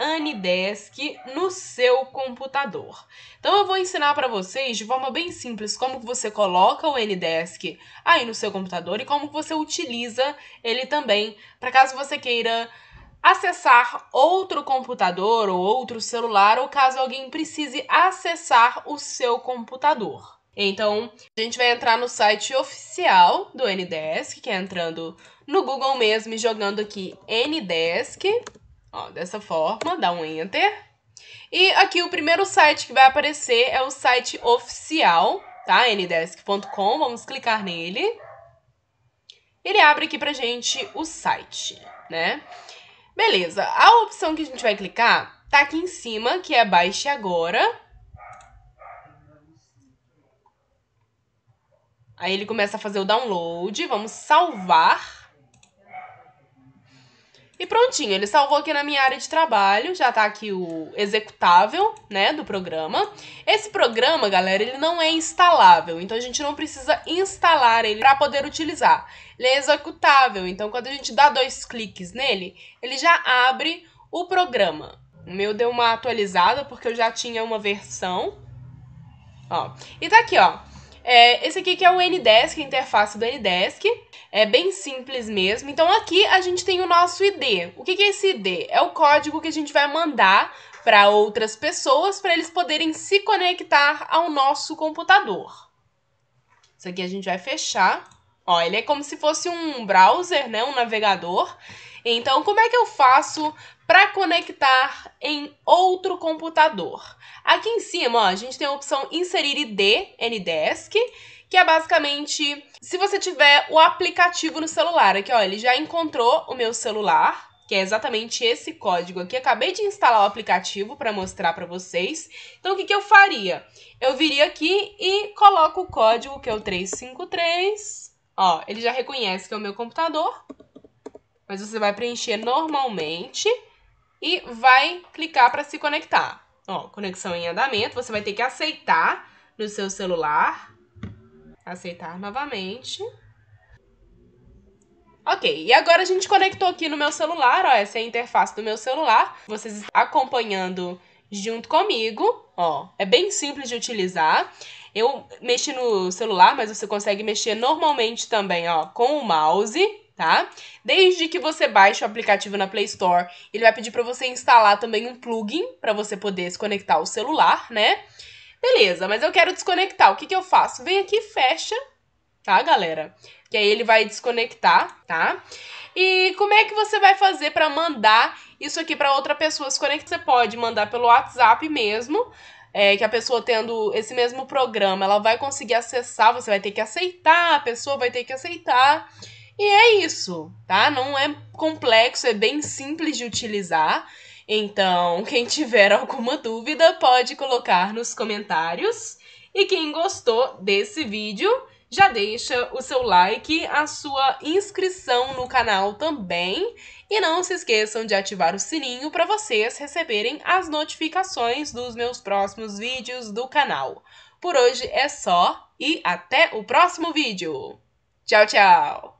Anidesk no seu computador. Então eu vou ensinar para vocês de forma bem simples como você coloca o Ndesk aí no seu computador e como você utiliza ele também, para caso você queira acessar outro computador ou outro celular ou caso alguém precise acessar o seu computador. Então, a gente vai entrar no site oficial do Ndesk, que é entrando no Google mesmo e jogando aqui Ndesk Ó, dessa forma, dá um enter. E aqui o primeiro site que vai aparecer é o site oficial, tá? ndesk.com, vamos clicar nele. Ele abre aqui pra gente o site, né? Beleza, a opção que a gente vai clicar tá aqui em cima, que é baixe agora. Aí ele começa a fazer o download, vamos salvar. E prontinho, ele salvou aqui na minha área de trabalho, já tá aqui o executável, né, do programa. Esse programa, galera, ele não é instalável, então a gente não precisa instalar ele para poder utilizar. Ele é executável, então quando a gente dá dois cliques nele, ele já abre o programa. O meu deu uma atualizada porque eu já tinha uma versão. Ó, e tá aqui, ó. É, esse aqui que é o Ndesk, a interface do Ndesk. É bem simples mesmo. Então aqui a gente tem o nosso ID. O que, que é esse ID? É o código que a gente vai mandar para outras pessoas para eles poderem se conectar ao nosso computador. Isso aqui a gente vai fechar. Ó, ele é como se fosse um browser, né, um navegador. Então, como é que eu faço para conectar em outro computador? Aqui em cima, ó, a gente tem a opção inserir ID NDesk, que é basicamente se você tiver o aplicativo no celular. Aqui, ó, ele já encontrou o meu celular que é exatamente esse código aqui. Acabei de instalar o aplicativo para mostrar para vocês. Então, o que, que eu faria? Eu viria aqui e coloco o código que é o 353. Ó, ele já reconhece que é o meu computador. Mas você vai preencher normalmente e vai clicar para se conectar. Ó, conexão em andamento, você vai ter que aceitar no seu celular. Aceitar novamente. Ok, e agora a gente conectou aqui no meu celular, ó, essa é a interface do meu celular. Vocês acompanhando junto comigo, ó, é bem simples de utilizar. Eu mexi no celular, mas você consegue mexer normalmente também, ó, com o mouse tá? Desde que você baixe o aplicativo na Play Store, ele vai pedir para você instalar também um plugin para você poder desconectar o celular, né? Beleza, mas eu quero desconectar. O que, que eu faço? Vem aqui, fecha, tá, galera? Que aí ele vai desconectar, tá? E como é que você vai fazer para mandar isso aqui para outra pessoa se conectar Você pode mandar pelo WhatsApp mesmo, é, que a pessoa tendo esse mesmo programa, ela vai conseguir acessar, você vai ter que aceitar, a pessoa vai ter que aceitar. E é isso, tá? Não é complexo, é bem simples de utilizar. Então, quem tiver alguma dúvida, pode colocar nos comentários. E quem gostou desse vídeo, já deixa o seu like, a sua inscrição no canal também. E não se esqueçam de ativar o sininho para vocês receberem as notificações dos meus próximos vídeos do canal. Por hoje é só e até o próximo vídeo! Tchau, tchau!